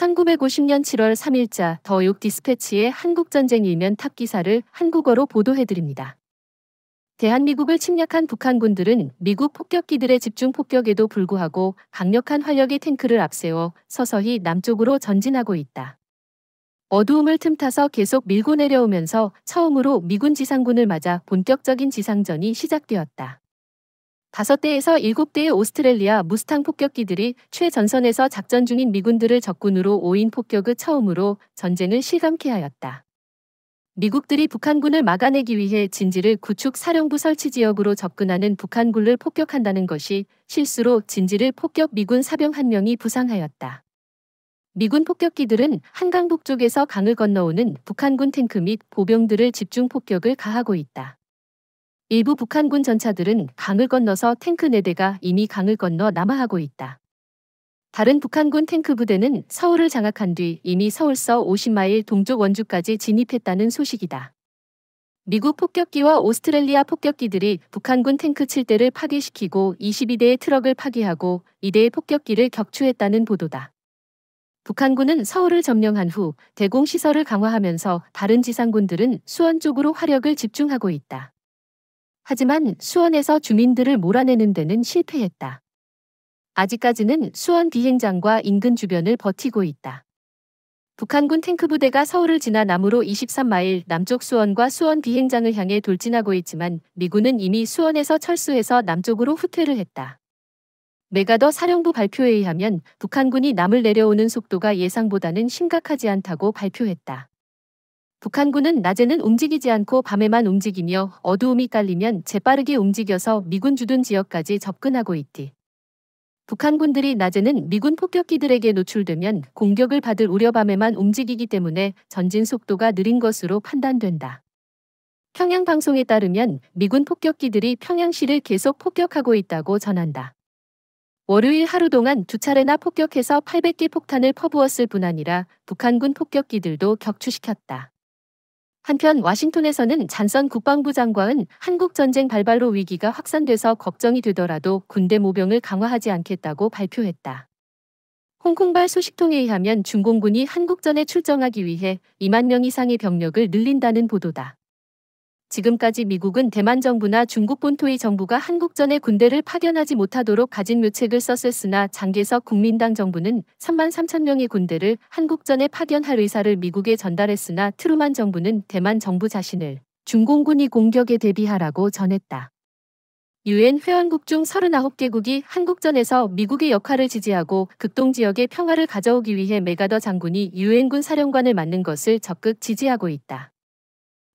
1950년 7월 3일자 더 욕 디스패치의 한국전쟁 일면 탑 기사를 한국어로 보도해드립니다. 대한민국을 침략한 북한군들은 미국 폭격기들의 집중 폭격에도 불구하고 강력한 화력의 탱크를 앞세워 서서히 남쪽으로 전진하고 있다. 어두움을 틈타서 계속 밀고 내려오면서 처음으로 미군 지상군을 맞아 본격적인 지상전이 시작되었다. 5 대에서 7 대의 오스트렐리아 무스탕 폭격기들이 최전선에서 작전 중인 미군들을 적군으로 5인 폭격을 처음으로 전쟁을 실감케 하였다. 미국들이 북한군을 막아내기 위해 진지를 구축 사령부 설치 지역으로 접근하는 북한군을 폭격한다는 것이 실수로 진지를 폭격 미군 사병 한 명이 부상하였다. 미군 폭격기들은 한강 북쪽에서 강을 건너오는 북한군 탱크 및 보병들을 집중 폭격을 가하고 있다. 일부 북한군 전차들은 강을 건너서 탱크 4대가 이미 강을 건너 남하하고 있다. 다른 북한군 탱크 부대는 서울을 장악한 뒤 이미 서울서 50마일 동쪽 원주까지 진입했다는 소식이다. 미국 폭격기와 오스트렐리아 폭격기들이 북한군 탱크 7대를 파괴시키고 22대의 트럭을 파괴하고 2대의 폭격기를 격추했다는 보도다. 북한군은 서울을 점령한 후 대공시설을 강화하면서 다른 지상군들은 수원 쪽으로 화력을 집중하고 있다. 하지만 수원에서 주민들을 몰아내는 데는 실패했다. 아직까지는 수원 비행장과 인근 주변을 버티고 있다. 북한군 탱크 부대가 서울을 지나 남으로 23마일 남쪽 수원과 수원 비행장을 향해 돌진하고 있지만 미군은 이미 수원에서 철수해서 남쪽으로 후퇴를 했다. 메가더 사령부 발표에 의하면 북한군이 남을 내려오는 속도가 예상보다는 심각하지 않다고 발표했다. 북한군은 낮에는 움직이지 않고 밤에만 움직이며 어두움이 깔리면 재빠르게 움직여서 미군 주둔 지역까지 접근하고 있디. 북한군들이 낮에는 미군 폭격기들에게 노출되면 공격을 받을 우려 밤에만 움직이기 때문에 전진 속도가 느린 것으로 판단된다. 평양 방송에 따르면 미군 폭격기들이 평양시를 계속 폭격하고 있다고 전한다. 월요일 하루 동안 두 차례나 폭격해서 800개 폭탄을 퍼부었을 뿐 아니라 북한군 폭격기들도 격추시켰다. 한편 와싱턴에서는 잔선 국방부 장관은 한국 전쟁 발발로 위기가 확산돼서 걱정이 되더라도 군대 모병을 강화하지 않겠다고 발표했다. 홍콩발 소식통에 의하면 중공군이 한국전에 출정하기 위해 2만 명 이상의 병력을 늘린다는 보도다. 지금까지 미국은 대만 정부나 중국 본토의 정부가 한국전에 군대를 파견하지 못하도록 가진 묘책을 썼었으나 장계석 국민당 정부는 3만 3천 명의 군대를 한국전에 파견할 의사를 미국에 전달했으나 트루만 정부는 대만 정부 자신을 중공군이 공격에 대비하라고 전했다. 유엔 회원국 중 39개국이 한국전에서 미국의 역할을 지지하고 극동지역의 평화를 가져오기 위해 메가더 장군이 유엔군 사령관을 맡는 것을 적극 지지하고 있다.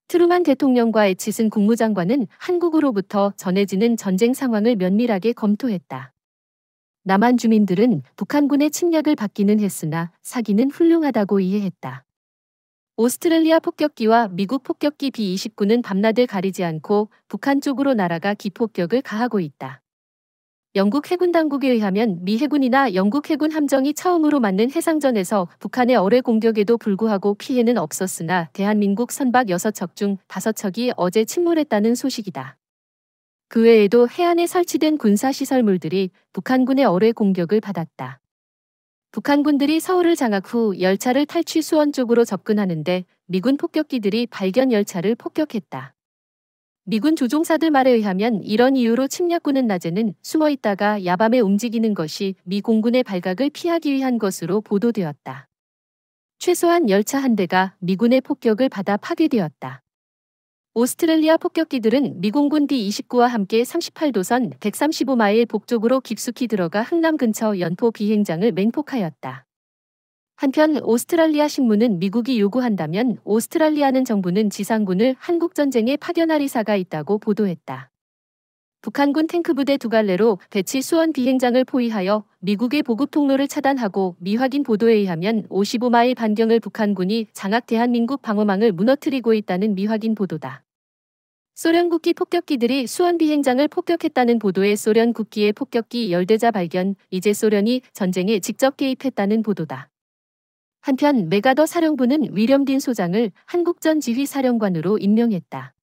트루만 대통령과 에치슨 국무장관은 한국으로부터 전해지는 전쟁 상황을 면밀하게 검토했다. 남한 주민들은 북한군의 침략을 받기는 했으나 사기는 훌륭하다고 이해했다. 오스트레일리아 폭격기와 미국 폭격기 B-29는 밤낮을 가리지 않고 북한 쪽으로 날아가 기폭격을 가하고 있다. 영국 해군 당국에 의하면 미 해군이나 영국 해군 함정이 처음으로 맞는 해상전에서 북한의 어뢰 공격에도 불구하고 피해는 없었으나 대한민국 선박 6척 중 5척이 어제 침몰했다는 소식이다. 그 외에도 해안에 설치된 군사시설물들이 북한군의 어뢰 공격을 받았다. 북한군들이 서울을 장악 후 열차를 탈취 수원 쪽으로 접근하는데 미군 폭격기들이 발견 열차를 폭격했다. 미군 조종사들 말에 의하면 이런 이유로 침략군은 낮에는 숨어 있다가 야밤에 움직이는 것이 미 공군의 발각을 피하기 위한 것으로 보도되었다. 최소한 열차 한 대가 미군의 폭격을 받아 파괴되었다. 오스트레일리아 폭격기들은 미공군 D-29와 함께 38도선 135마일 북쪽으로 깊숙이 들어가 흥남 근처 연포 비행장을 맹폭하였다. 한편 오스트랄리아 신문은 미국이 요구한다면 오스트랄리아는 정부는 지상군을 한국전쟁에 파견할 의사가 있다고 보도했다. 북한군 탱크부대 두 갈래로 배치 수원 비행장을 포위하여 미국의 보급 통로를 차단하고 미확인 보도에 의하면 55마일 반경을 북한군이 장악 대한민국 방어망을 무너뜨리고 있다는 미확인 보도다. 소련 국기 폭격기들이 수원 비행장을 폭격했다는 보도에 소련 국기의 폭격기 열대자 발견, 이제 소련이 전쟁에 직접 개입했다는 보도다. 한편 메가더 사령부는 위렴딘 소장을 한국전 지휘사령관으로 임명했다.